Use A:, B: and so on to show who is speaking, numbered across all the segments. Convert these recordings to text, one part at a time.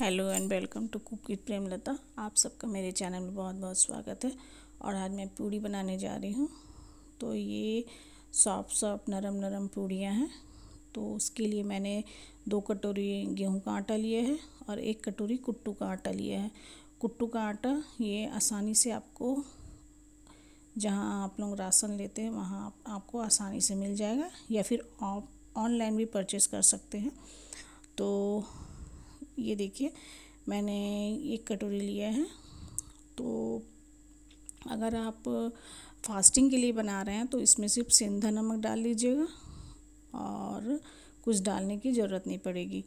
A: hello and welcome to cook with Premlata आप सबका मेरे चैनल में बहुत बहुत स्वागत है और आज मैं पूड़ी बनाने जा रही हूँ तो ये सॉफ्ट सॉफ्ट नरम नरम पूड़ियाँ हैं तो उसके लिए मैंने दो कटोरी गेहूं का आटा लिया है और एक कटोरी कुट्टू का आटा लिया है कुट्टू का आटा ये आसानी से आपको जहाँ आप लोग राशन लेते हैं वहाँ आप, आपको आसानी से मिल जाएगा या फिर ऑनलाइन भी परचेज़ कर सकते हैं तो ये देखिए मैंने एक कटोरी लिया है तो अगर आप फास्टिंग के लिए बना रहे हैं तो इसमें सिर्फ सेंधा नमक डाल लीजिएगा और कुछ डालने की ज़रूरत नहीं पड़ेगी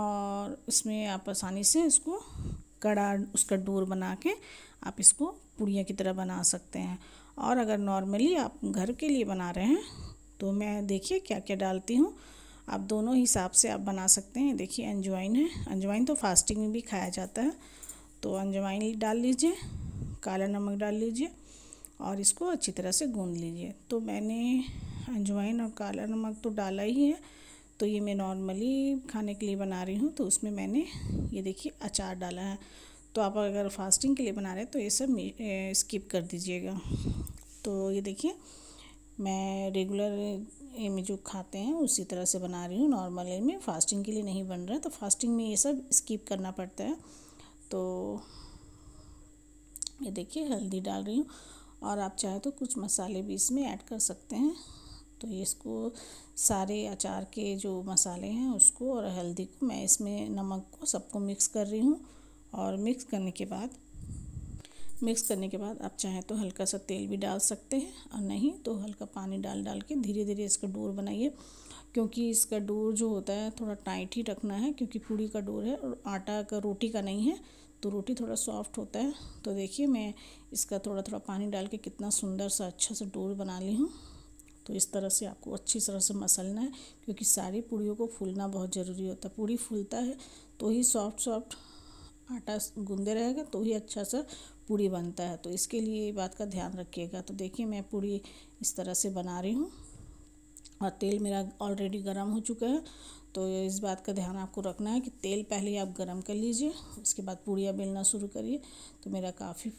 A: और इसमें आप आसानी से इसको कड़ा उसका डोर बना के आप इसको पुड़िया की तरह बना सकते हैं और अगर नॉर्मली आप घर के लिए बना रहे हैं तो मैं देखिए क्या क्या डालती हूँ आप दोनों हिसाब से आप बना सकते हैं देखिए अंजवाइन है अंजवाइन तो फास्टिंग में भी खाया जाता है तो अंजवाइन डाल लीजिए काला नमक डाल लीजिए और इसको अच्छी तरह से गूंद लीजिए तो मैंने अंजवाइन और काला नमक तो डाला ही है तो ये मैं नॉर्मली खाने के लिए बना रही हूँ तो उसमें मैंने ये देखिए अचार डाला है तो आप अगर फास्टिंग के लिए बना रहे हैं तो ये सब स्किप कर दीजिएगा तो ये देखिए मैं रेगुलर में जो खाते हैं उसी तरह से बना रही हूँ नॉर्मल में फास्टिंग के लिए नहीं बन रहा तो फास्टिंग में ये सब स्किप करना पड़ता है तो ये देखिए हल्दी डाल रही हूँ और आप चाहे तो कुछ मसाले भी इसमें ऐड कर सकते हैं तो ये इसको सारे अचार के जो मसाले हैं उसको और हल्दी को मैं इसमें नमक को सबको मिक्स कर रही हूँ और मिक्स करने के बाद मिक्स करने के बाद आप चाहें तो हल्का सा तेल भी डाल सकते हैं और नहीं तो हल्का पानी डाल डाल के धीरे धीरे इसका डोर बनाइए क्योंकि इसका डोर जो होता है थोड़ा टाइट ही रखना है क्योंकि पूड़ी का डोर है और आटा का रोटी का नहीं है तो रोटी थोड़ा सॉफ्ट होता है तो देखिए मैं इसका थोड़ा थोड़ा पानी डाल के कितना सुंदर सा अच्छा सा डोर बना ली हूँ तो इस तरह से आपको अच्छी तरह से मसलना है क्योंकि सारी पूड़ियों को फूलना बहुत ज़रूरी होता है पूड़ी फूलता है तो ही सॉफ्ट सॉफ्ट आटा गूंदे रहेगा तो ही अच्छा सा पूड़ी बनता है तो इसके लिए ये बात का ध्यान रखिएगा तो देखिए मैं पूड़ी इस तरह से बना रही हूँ और तेल मेरा ऑलरेडी गर्म हो चुका है तो इस बात का ध्यान आपको रखना है कि तेल पहले आप गर्म कर लीजिए उसके बाद पूड़ियाँ बेलना शुरू करिए तो मेरा काफ़ी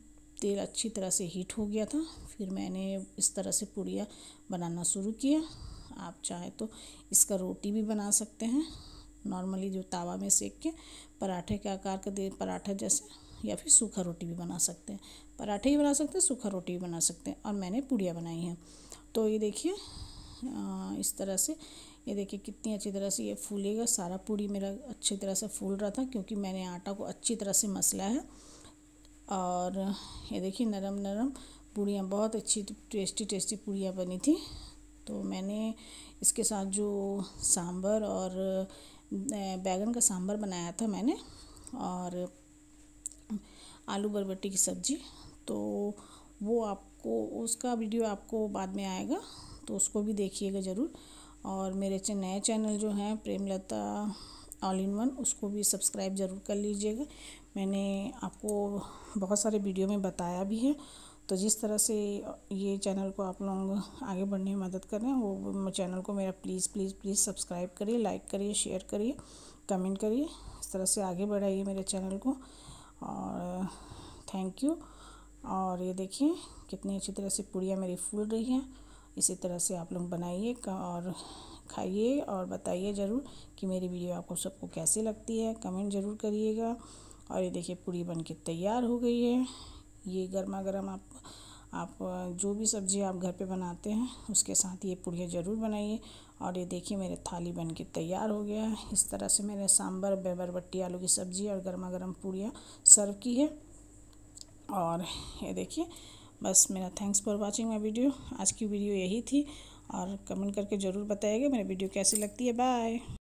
A: तेल अच्छी तरह से हीट हो गया था फिर मैंने इस तरह से पूड़ियाँ बनाना शुरू किया आप चाहे तो इसका रोटी भी बना सकते हैं नॉर्मली जो तावा में सेक के पराठे के आकार का दे पराठा जैसे या फिर सूखा रोटी भी बना सकते हैं पराठे भी बना सकते हैं सूखा रोटी भी बना सकते हैं और मैंने पूड़ियाँ बनाई हैं तो ये देखिए इस तरह से ये देखिए कितनी अच्छी तरह से ये फूलेगा सारा पूड़ी मेरा अच्छी तरह से फूल रहा था क्योंकि मैंने आटा को अच्छी तरह से मसला है और ये देखिए नरम नरम पूड़ियाँ बहुत अच्छी टेस्टी टेस्टी पूड़ियाँ बनी थी तो मैंने इसके साथ जो सांभर और बैगन का सांभर बनाया था मैंने और आलू बरबटी की सब्ज़ी तो वो आपको उसका वीडियो आपको बाद में आएगा तो उसको भी देखिएगा ज़रूर और मेरे नए चैनल जो हैं प्रेमलता ऑल इन वन उसको भी सब्सक्राइब ज़रूर कर लीजिएगा मैंने आपको बहुत सारे वीडियो में बताया भी है तो जिस तरह से ये चैनल को आप लोग आगे बढ़ने में मदद कर रहे हैं वो चैनल को मेरा प्लीज़ प्लीज़ प्लीज़ सब्सक्राइब करिए लाइक करिए शेयर करिए कमेंट करिए इस तरह से आगे बढ़ाइए मेरे चैनल को और थैंक यू और ये देखिए कितनी अच्छी तरह से पूड़ियाँ मेरी फूल रही हैं इसी तरह से आप लोग बनाइए और खाइए और बताइए ज़रूर कि मेरी वीडियो आपको सबको कैसी लगती है कमेंट ज़रूर करिएगा और ये देखिए पूरी बन के तैयार हो गई है ये गर्मा गर्म आप आप जो भी सब्ज़ी आप घर पे बनाते हैं उसके साथ ये पुड़िया ज़रूर बनाइए और ये देखिए मेरे थाली बन के तैयार हो गया है इस तरह से मैंने सांभर बेबर बट्टी आलू की सब्ज़ी और गर्मा गर्म पूड़ियाँ सर्व की है और ये देखिए बस मेरा thanks for watching my video आज की वीडियो यही थी और कमेंट करके ज़रूर बताइएगा मेरी वीडियो कैसी लगती है बाय